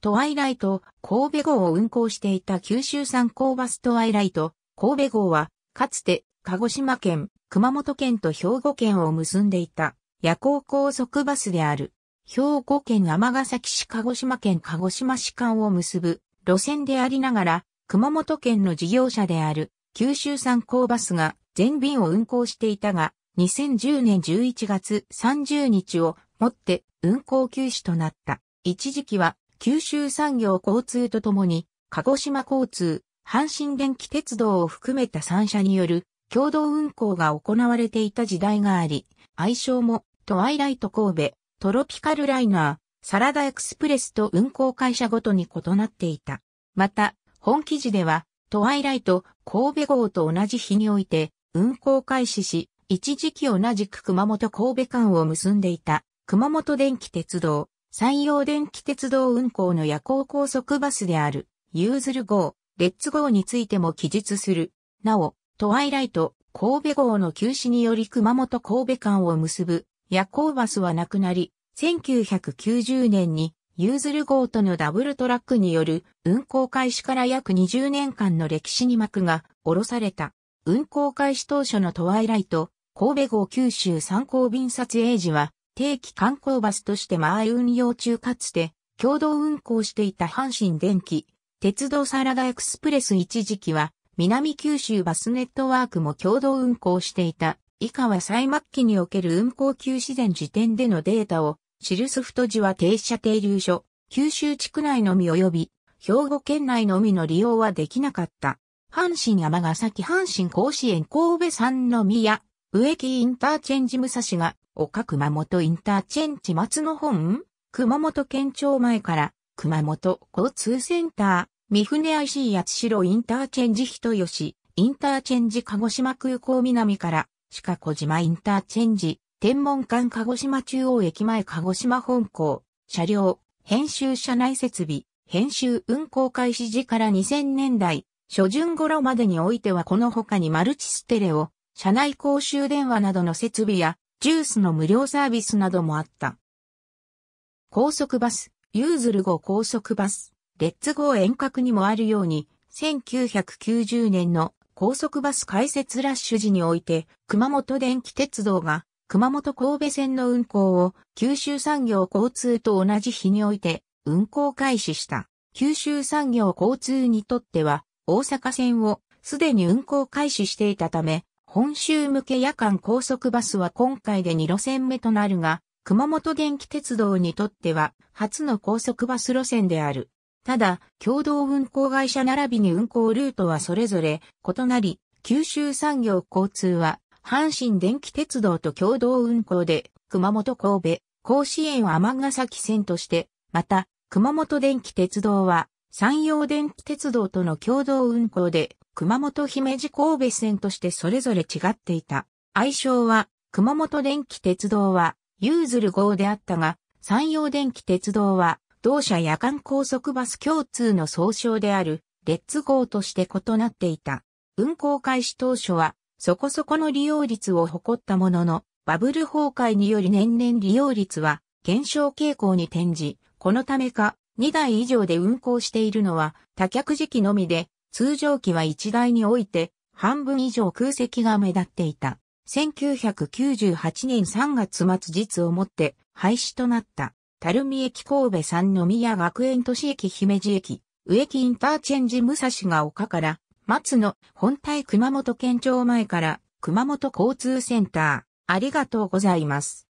トワイライト、神戸号を運行していた九州産港バストワイライト、神戸号は、かつて、鹿児島県、熊本県と兵庫県を結んでいた、夜行高速バスである。兵庫県尼崎市鹿児島県鹿児島市間を結ぶ路線でありながら、熊本県の事業者である九州産港バスが全便を運行していたが、2010年11月30日をもって運行休止となった。一時期は九州産業交通とともに、鹿児島交通、阪神電気鉄道を含めた3社による共同運行が行われていた時代があり、愛称もトワイライト神戸、トロピカルライナー、サラダエクスプレスと運行会社ごとに異なっていた。また、本記事では、トワイライト神戸号と同じ日において運行開始し、一時期同じく熊本神戸間を結んでいた熊本電気鉄道、山陽電気鉄道運行の夜行高速バスである、ユーズル号、レッツ号についても記述する。なお、トワイライト、神戸号の休止により熊本神戸間を結ぶ夜行バスはなくなり、1990年にユーズル号とのダブルトラックによる運行開始から約20年間の歴史に幕が下ろされた。運行開始当初のトワイライト、神戸号九州参考便撮影時は定期観光バスとして前運用中かつて、共同運行していた阪神電気、鉄道サラダエクスプレス一時期は、南九州バスネットワークも共同運行していた。以下は最末期における運行休止前時点でのデータを、知るソフト時は停車停留所、九州地区内のみ及び、兵庫県内のみの利用はできなかった。阪神山ヶ崎阪神甲子園神戸の宮、植木インターチェンジ武蔵が岡熊本インターチェンジ松野本熊本県庁前から熊本交通センター三船 IC 八代インターチェンジ人吉インターチェンジ鹿児島空港南から鹿児島インターチェンジ天文館鹿児島中央駅前鹿児島本校車両編集車内設備編集運行開始時から2000年代初旬頃までにおいてはこの他にマルチステレオ、車内公衆電話などの設備やジュースの無料サービスなどもあった。高速バス、ユーズル号高速バス、レッツ号遠隔にもあるように、1990年の高速バス開設ラッシュ時において、熊本電気鉄道が熊本神戸線の運行を九州産業交通と同じ日において運行開始した。九州産業交通にとっては大阪線をすでに運行開始していたため、本州向け夜間高速バスは今回で2路線目となるが、熊本電気鉄道にとっては初の高速バス路線である。ただ、共同運行会社並びに運行ルートはそれぞれ異なり、九州産業交通は阪神電気鉄道と共同運行で熊本神戸、甲子園は尼崎線として、また、熊本電気鉄道は山陽電気鉄道との共同運行で熊本姫路神戸線としてそれぞれ違っていた。愛称は、熊本電気鉄道は、ユーズル号であったが、山陽電気鉄道は、同社夜間高速バス共通の総称である、レッツ号として異なっていた。運行開始当初は、そこそこの利用率を誇ったものの、バブル崩壊により年々利用率は減少傾向に転じ、このためか、2台以上で運行しているのは、多客時期のみで、通常機は一台において半分以上空席が目立っていた。1998年3月末実をもって廃止となった。垂水駅神戸三宮学園都市駅姫路駅、植木インターチェンジ武蔵が丘から、松野本体熊本県庁前から熊本交通センター。ありがとうございます。